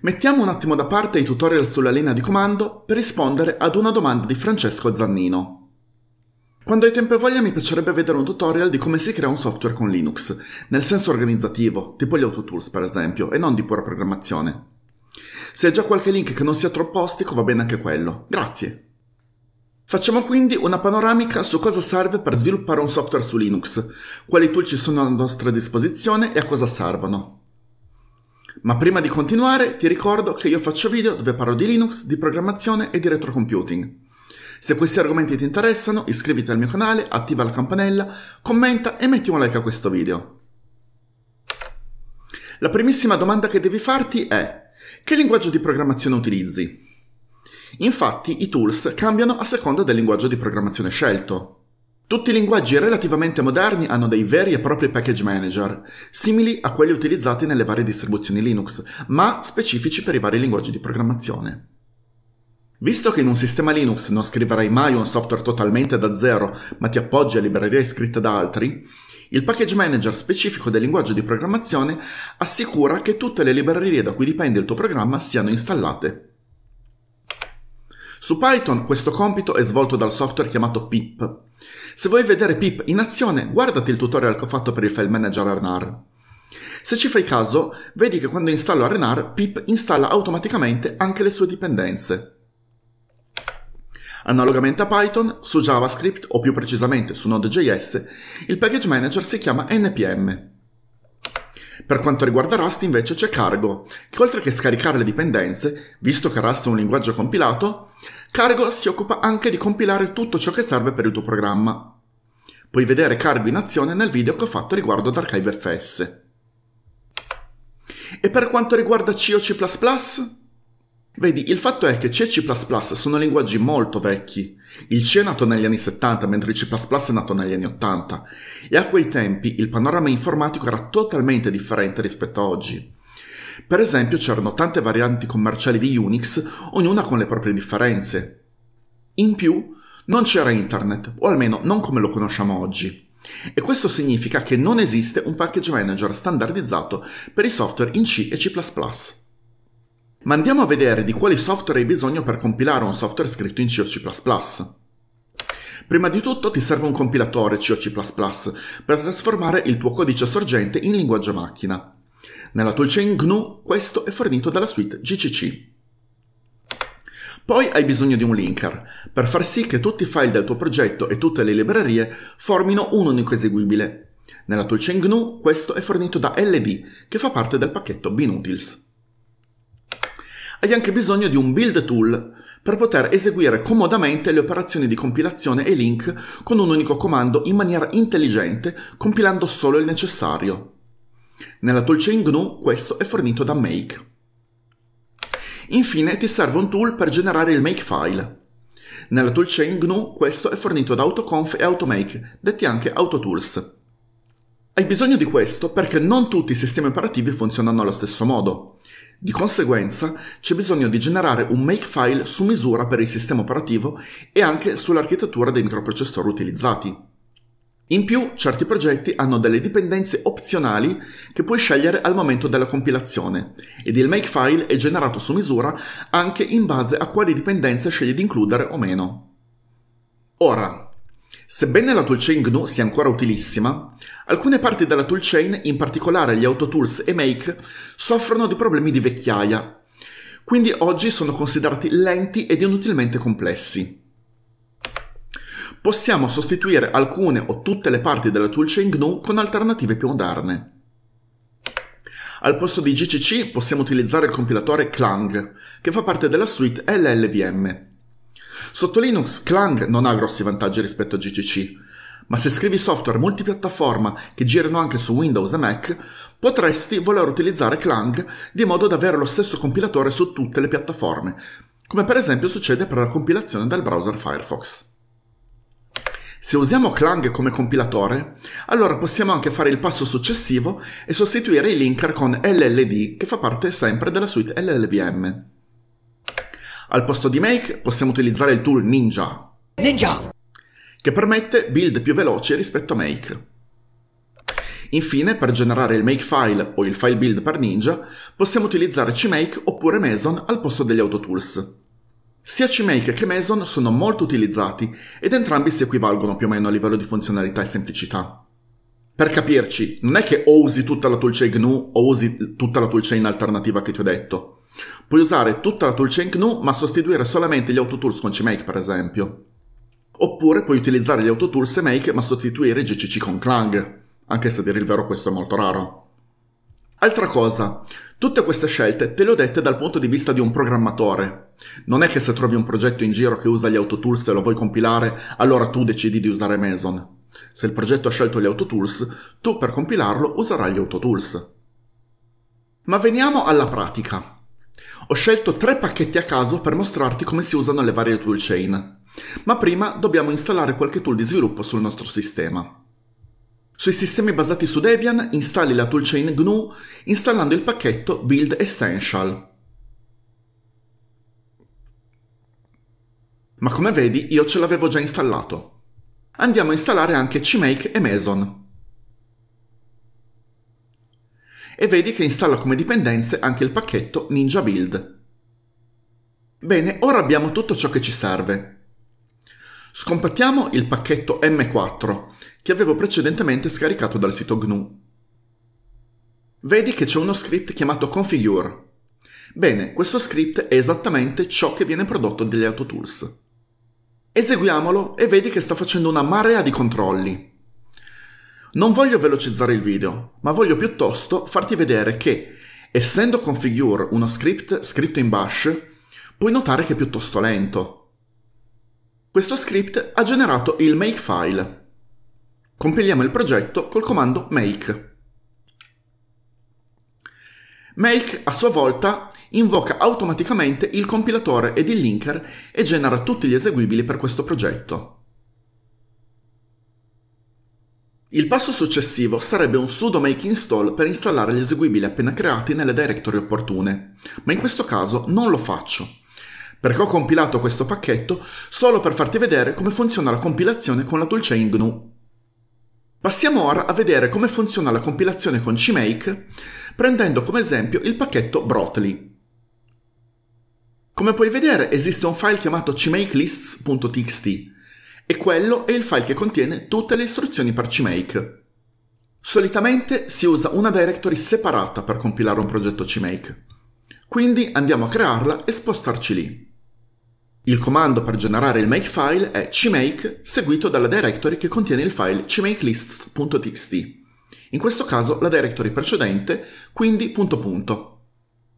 Mettiamo un attimo da parte i tutorial sulla linea di comando per rispondere ad una domanda di Francesco Zannino. Quando hai tempo e voglia mi piacerebbe vedere un tutorial di come si crea un software con Linux, nel senso organizzativo, tipo gli autotools per esempio, e non di pura programmazione. Se hai già qualche link che non sia troppo ostico va bene anche quello, grazie. Facciamo quindi una panoramica su cosa serve per sviluppare un software su Linux, quali tool ci sono a nostra disposizione e a cosa servono. Ma prima di continuare ti ricordo che io faccio video dove parlo di Linux, di programmazione e di retrocomputing. Se questi argomenti ti interessano iscriviti al mio canale, attiva la campanella, commenta e metti un like a questo video. La primissima domanda che devi farti è che linguaggio di programmazione utilizzi? Infatti i tools cambiano a seconda del linguaggio di programmazione scelto. Tutti i linguaggi relativamente moderni hanno dei veri e propri package manager, simili a quelli utilizzati nelle varie distribuzioni Linux, ma specifici per i vari linguaggi di programmazione. Visto che in un sistema Linux non scriverai mai un software totalmente da zero, ma ti appoggi a librerie scritte da altri, il package manager specifico del linguaggio di programmazione assicura che tutte le librerie da cui dipende il tuo programma siano installate. Su Python questo compito è svolto dal software chiamato pip, se vuoi vedere Pip in azione, guardati il tutorial che ho fatto per il file manager Arnar. Se ci fai caso, vedi che quando installo Arnar, Pip installa automaticamente anche le sue dipendenze. Analogamente a Python, su JavaScript o più precisamente su Node.js, il package manager si chiama npm per quanto riguarda Rust invece c'è Cargo, che oltre che scaricare le dipendenze, visto che Rust è un linguaggio compilato, Cargo si occupa anche di compilare tutto ciò che serve per il tuo programma. Puoi vedere Cargo in azione nel video che ho fatto riguardo ad ArchiveFS. E per quanto riguarda C o C++? Vedi, il fatto è che C e C++ sono linguaggi molto vecchi. Il C è nato negli anni 70, mentre il C++ è nato negli anni 80. E a quei tempi il panorama informatico era totalmente differente rispetto a oggi. Per esempio c'erano tante varianti commerciali di Unix, ognuna con le proprie differenze. In più, non c'era internet, o almeno non come lo conosciamo oggi. E questo significa che non esiste un package manager standardizzato per i software in C e C++. Ma andiamo a vedere di quali software hai bisogno per compilare un software scritto in C o C++. Prima di tutto ti serve un compilatore C o C++ per trasformare il tuo codice sorgente in linguaggio macchina. Nella toolchain GNU questo è fornito dalla suite GCC. Poi hai bisogno di un linker, per far sì che tutti i file del tuo progetto e tutte le librerie formino un unico eseguibile. Nella toolchain GNU questo è fornito da LD, che fa parte del pacchetto Binutils hai anche bisogno di un build tool per poter eseguire comodamente le operazioni di compilazione e link con un unico comando in maniera intelligente, compilando solo il necessario. Nella toolchain GNU questo è fornito da Make. Infine ti serve un tool per generare il Makefile. Nella toolchain GNU questo è fornito da AutoConf e AutoMake, detti anche AutoTools. Hai bisogno di questo perché non tutti i sistemi operativi funzionano allo stesso modo. Di conseguenza c'è bisogno di generare un makefile su misura per il sistema operativo e anche sull'architettura dei microprocessori utilizzati. In più, certi progetti hanno delle dipendenze opzionali che puoi scegliere al momento della compilazione ed il makefile è generato su misura anche in base a quali dipendenze scegli di includere o meno. Ora, Sebbene la toolchain GNU sia ancora utilissima, alcune parti della toolchain, in particolare gli autotools e Make, soffrono di problemi di vecchiaia, quindi oggi sono considerati lenti ed inutilmente complessi. Possiamo sostituire alcune o tutte le parti della toolchain GNU con alternative più moderne. Al posto di GCC possiamo utilizzare il compilatore Clang, che fa parte della suite LLVM. Sotto Linux Clang non ha grossi vantaggi rispetto a GCC, ma se scrivi software multipiattaforma che girano anche su Windows e Mac, potresti voler utilizzare Clang di modo da avere lo stesso compilatore su tutte le piattaforme, come per esempio succede per la compilazione dal browser Firefox. Se usiamo Clang come compilatore, allora possiamo anche fare il passo successivo e sostituire i linker con LLD che fa parte sempre della suite LLVM. Al posto di Make possiamo utilizzare il tool Ninja, Ninja! che permette build più veloci rispetto a Make. Infine, per generare il Makefile o il file build per Ninja, possiamo utilizzare CMake oppure Mason al posto degli autotools. Sia CMake che Mason sono molto utilizzati ed entrambi si equivalgono più o meno a livello di funzionalità e semplicità. Per capirci, non è che o usi tutta la toolchain GNU o usi tutta la toolchain alternativa che ti ho detto. Puoi usare tutta la toolchain GNU ma sostituire solamente gli autotools con CMake per esempio. Oppure puoi utilizzare gli autotools e Make ma sostituire GCC con Clang, anche se a dire il vero questo è molto raro. Altra cosa, tutte queste scelte te le ho dette dal punto di vista di un programmatore. Non è che se trovi un progetto in giro che usa gli autotools e lo vuoi compilare, allora tu decidi di usare Mason. Se il progetto ha scelto gli autotools, tu per compilarlo userai gli autotools. Ma veniamo alla pratica. Ho scelto tre pacchetti a caso per mostrarti come si usano le varie toolchain, ma prima dobbiamo installare qualche tool di sviluppo sul nostro sistema. Sui sistemi basati su Debian installi la toolchain GNU installando il pacchetto Build Essential. Ma come vedi io ce l'avevo già installato. Andiamo a installare anche CMake e Mason. e vedi che installa come dipendenze anche il pacchetto Ninja Build. Bene, ora abbiamo tutto ciò che ci serve. Scompattiamo il pacchetto M4 che avevo precedentemente scaricato dal sito GNU. Vedi che c'è uno script chiamato Configure. Bene, questo script è esattamente ciò che viene prodotto dagli AutoTools. Eseguiamolo e vedi che sta facendo una marea di controlli. Non voglio velocizzare il video, ma voglio piuttosto farti vedere che, essendo Configure uno script scritto in bash, puoi notare che è piuttosto lento. Questo script ha generato il makefile. Compiliamo il progetto col comando make. Make a sua volta invoca automaticamente il compilatore ed il linker e genera tutti gli eseguibili per questo progetto. Il passo successivo sarebbe un sudo make install per installare gli eseguibili appena creati nelle directory opportune, ma in questo caso non lo faccio, perché ho compilato questo pacchetto solo per farti vedere come funziona la compilazione con la toolchain GNU. Passiamo ora a vedere come funziona la compilazione con CMake, prendendo come esempio il pacchetto Brotli. Come puoi vedere esiste un file chiamato cmakelists.txt e quello è il file che contiene tutte le istruzioni per CMake. Solitamente si usa una directory separata per compilare un progetto CMake, quindi andiamo a crearla e spostarci lì. Il comando per generare il makefile è cmake seguito dalla directory che contiene il file cmakelists.txt, in questo caso la directory precedente, quindi punto punto.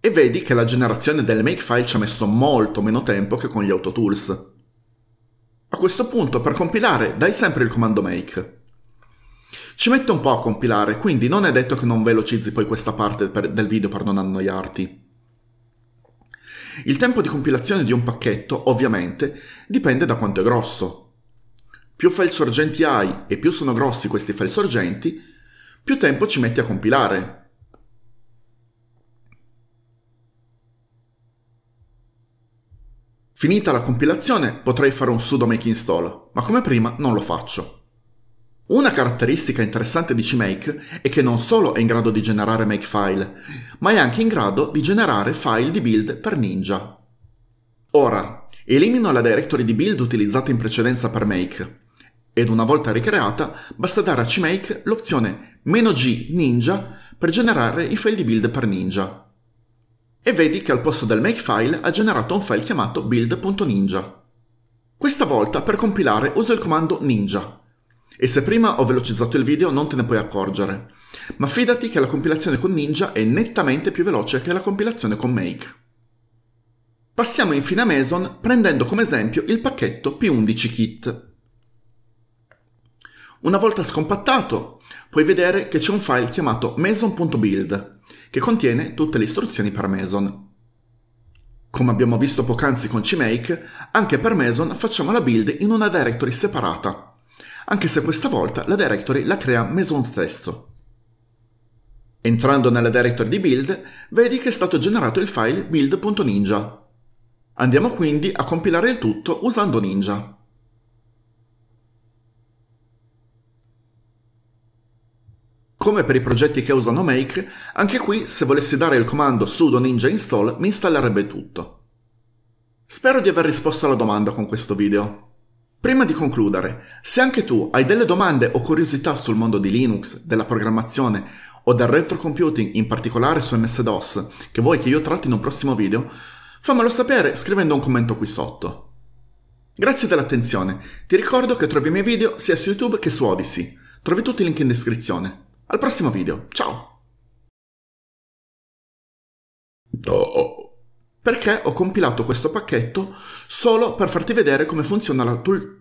E vedi che la generazione del makefile ci ha messo molto meno tempo che con gli autotools. A questo punto per compilare dai sempre il comando make. Ci mette un po' a compilare, quindi non è detto che non velocizzi poi questa parte per, del video per non annoiarti. Il tempo di compilazione di un pacchetto, ovviamente, dipende da quanto è grosso. Più file sorgenti hai e più sono grossi questi file sorgenti, più tempo ci metti a compilare, Finita la compilazione potrei fare un sudo make install, ma come prima non lo faccio. Una caratteristica interessante di CMake è che non solo è in grado di generare makefile, ma è anche in grado di generare file di build per Ninja. Ora, elimino la directory di build utilizzata in precedenza per Make, ed una volta ricreata basta dare a CMake l'opzione "-g ninja" per generare i file di build per Ninja e vedi che al posto del makefile ha generato un file chiamato build.ninja. Questa volta per compilare uso il comando ninja. E se prima ho velocizzato il video non te ne puoi accorgere, ma fidati che la compilazione con ninja è nettamente più veloce che la compilazione con make. Passiamo infine a Mason prendendo come esempio il pacchetto P11 Kit. Una volta scompattato, puoi vedere che c'è un file chiamato mason.build che contiene tutte le istruzioni per Mason. Come abbiamo visto poc'anzi con CMake, anche per Mason facciamo la build in una directory separata, anche se questa volta la directory la crea Mason stesso. Entrando nella directory di build, vedi che è stato generato il file build.ninja. Andiamo quindi a compilare il tutto usando Ninja. Come per i progetti che usano Make, anche qui se volessi dare il comando sudo ninja install mi installerebbe tutto. Spero di aver risposto alla domanda con questo video. Prima di concludere, se anche tu hai delle domande o curiosità sul mondo di Linux, della programmazione o del retrocomputing, in particolare su MS-DOS, che vuoi che io tratti in un prossimo video, fammelo sapere scrivendo un commento qui sotto. Grazie dell'attenzione, ti ricordo che trovi i miei video sia su YouTube che su Odyssey, trovi tutti i link in descrizione. Al prossimo video, ciao! No. Perché ho compilato questo pacchetto solo per farti vedere come funziona la tool...